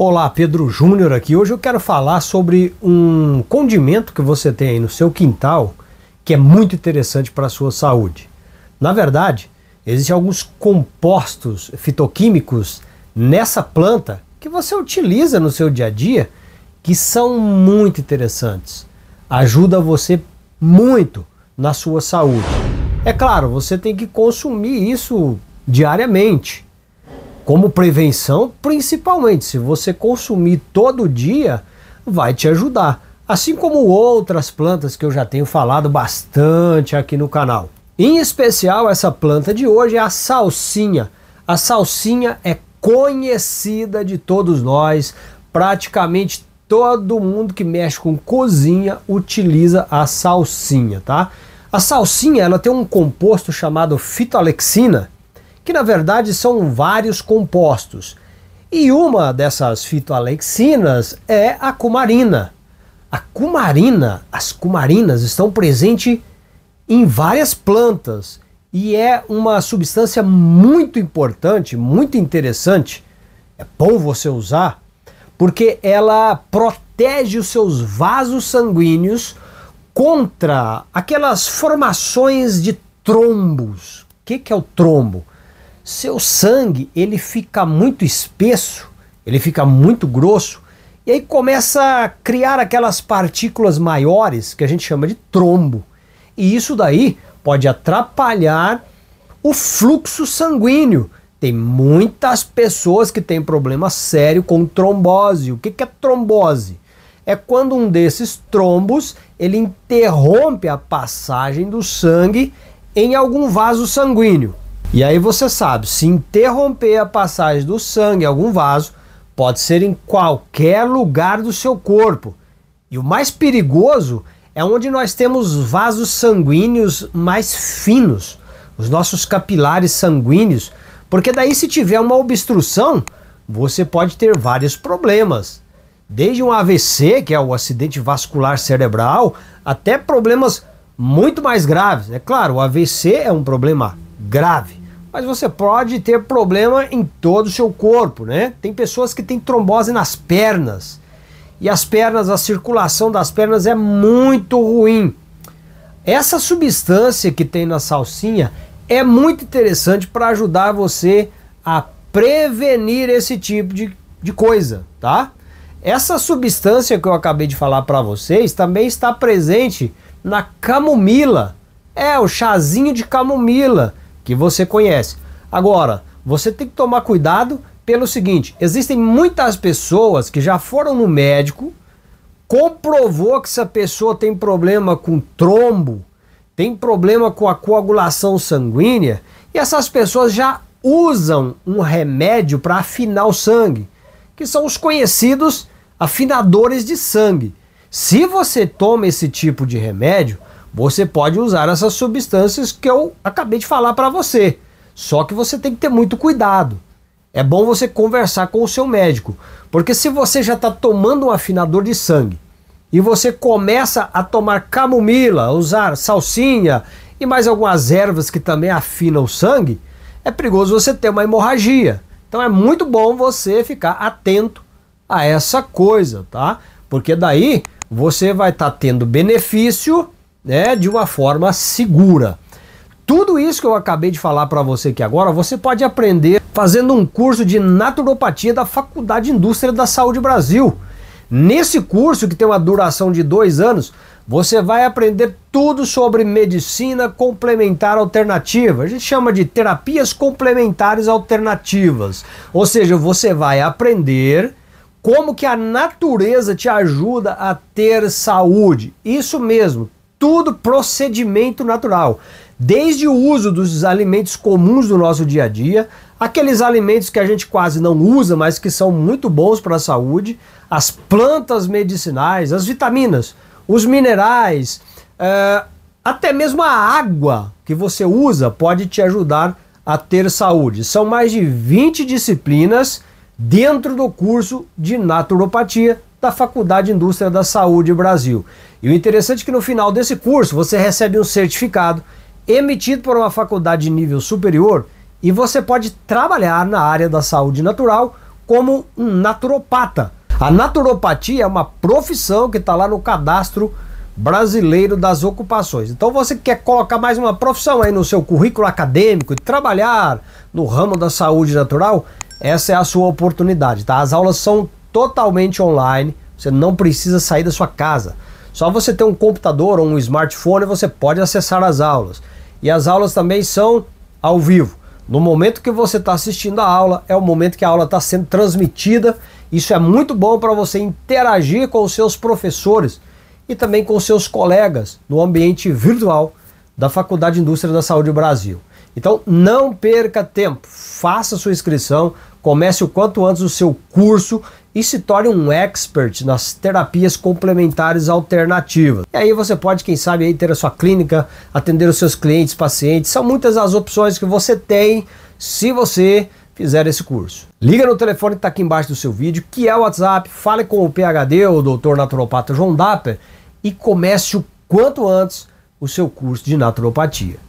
Olá, Pedro Júnior aqui. Hoje eu quero falar sobre um condimento que você tem aí no seu quintal que é muito interessante para a sua saúde. Na verdade, existem alguns compostos fitoquímicos nessa planta que você utiliza no seu dia a dia que são muito interessantes. Ajuda você muito na sua saúde. É claro, você tem que consumir isso diariamente. Como prevenção, principalmente, se você consumir todo dia, vai te ajudar. Assim como outras plantas que eu já tenho falado bastante aqui no canal. Em especial, essa planta de hoje é a salsinha. A salsinha é conhecida de todos nós, praticamente todo mundo que mexe com cozinha utiliza a salsinha, tá? A salsinha, ela tem um composto chamado fitoalexina, que na verdade são vários compostos. E uma dessas fitoalexinas é a cumarina. A cumarina, as cumarinas estão presentes em várias plantas e é uma substância muito importante, muito interessante. É bom você usar porque ela protege os seus vasos sanguíneos contra aquelas formações de trombos. O que, que é o trombo? seu sangue ele fica muito espesso, ele fica muito grosso, e aí começa a criar aquelas partículas maiores que a gente chama de trombo. E isso daí pode atrapalhar o fluxo sanguíneo. Tem muitas pessoas que têm problema sério com trombose. O que, é trombose? É quando um desses trombos ele interrompe a passagem do sangue em algum vaso sanguíneo. E aí você sabe, se interromper a passagem do sangue em algum vaso, pode ser em qualquer lugar do seu corpo. E o mais perigoso é onde nós temos vasos sanguíneos mais finos, os nossos capilares sanguíneos, porque daí se tiver uma obstrução, você pode ter vários problemas. Desde um AVC, que é o acidente vascular cerebral, até problemas muito mais graves. É claro, o AVC é um problema grave mas você pode ter problema em todo o seu corpo, né? Tem pessoas que têm trombose nas pernas. E as pernas, a circulação das pernas é muito ruim. Essa substância que tem na salsinha é muito interessante para ajudar você a prevenir esse tipo de, de coisa, tá? Essa substância que eu acabei de falar para vocês também está presente na camomila. É, o chazinho de camomila que você conhece. Agora, você tem que tomar cuidado pelo seguinte: existem muitas pessoas que já foram no médico, comprovou que essa pessoa tem problema com trombo, tem problema com a coagulação sanguínea, e essas pessoas já usam um remédio para afinar o sangue, que são os conhecidos afinadores de sangue. Se você toma esse tipo de remédio, você pode usar essas substâncias que eu acabei de falar para você. Só que você tem que ter muito cuidado. É bom você conversar com o seu médico, porque se você já está tomando um afinador de sangue e você começa a tomar camomila, usar salsinha e mais algumas ervas que também afinam o sangue, é perigoso você ter uma hemorragia. Então é muito bom você ficar atento a essa coisa, tá? Porque daí você vai estar tá tendo benefício né, de uma forma segura. Tudo isso que eu acabei de falar para você aqui agora, você pode aprender fazendo um curso de naturopatia da Faculdade de Indústria da Saúde Brasil. Nesse curso, que tem uma duração de dois anos, você vai aprender tudo sobre medicina complementar alternativa. A gente chama de terapias complementares alternativas. Ou seja, você vai aprender como que a natureza te ajuda a ter saúde. Isso mesmo, tudo procedimento natural. Desde o uso dos alimentos comuns do nosso dia a dia, aqueles alimentos que a gente quase não usa, mas que são muito bons para a saúde, as plantas medicinais, as vitaminas, os minerais, é, até mesmo a água que você usa pode te ajudar a ter saúde. São mais de 20 disciplinas dentro do curso de naturopatia da Faculdade Indústria da Saúde Brasil. E o interessante é que no final desse curso você recebe um certificado emitido por uma faculdade de nível superior e você pode trabalhar na área da saúde natural como um naturopata. A naturopatia é uma profissão que está lá no cadastro brasileiro das ocupações. Então você quer colocar mais uma profissão aí no seu currículo acadêmico e trabalhar no ramo da saúde natural, essa é a sua oportunidade, tá? As aulas são totalmente online. Você não precisa sair da sua casa. Só você ter um computador ou um smartphone, você pode acessar as aulas. E as aulas também são ao vivo. No momento que você está assistindo a aula, é o momento que a aula está sendo transmitida. Isso é muito bom para você interagir com os seus professores e também com os seus colegas no ambiente virtual da Faculdade de Indústria da Saúde Brasil. Então, não perca tempo, faça sua inscrição, comece o quanto antes o seu curso e se torne um expert nas terapias complementares alternativas. E aí você pode, quem sabe, aí ter a sua clínica, atender os seus clientes, pacientes. São muitas as opções que você tem se você fizer esse curso. Liga no telefone que está aqui embaixo do seu vídeo, que é o WhatsApp, fale com o PHD, o Dr. Naturopata João Dapper, e comece o quanto antes o seu curso de naturopatia.